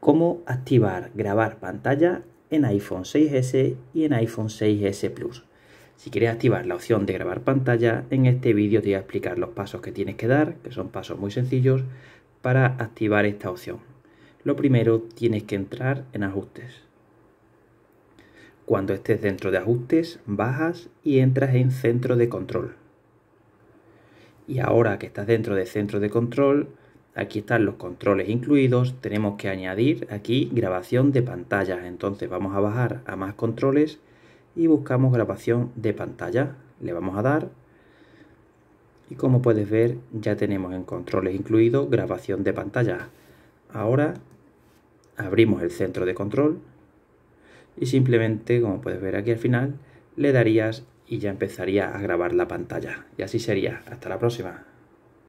cómo activar grabar pantalla en iPhone 6S y en iPhone 6S Plus. Si quieres activar la opción de grabar pantalla, en este vídeo te voy a explicar los pasos que tienes que dar, que son pasos muy sencillos, para activar esta opción. Lo primero, tienes que entrar en ajustes. Cuando estés dentro de ajustes, bajas y entras en centro de control. Y ahora que estás dentro de centro de control, Aquí están los controles incluidos. Tenemos que añadir aquí grabación de pantalla. Entonces vamos a bajar a más controles y buscamos grabación de pantalla. Le vamos a dar. Y como puedes ver, ya tenemos en controles incluido grabación de pantalla. Ahora abrimos el centro de control y simplemente, como puedes ver aquí al final, le darías y ya empezaría a grabar la pantalla. Y así sería. Hasta la próxima.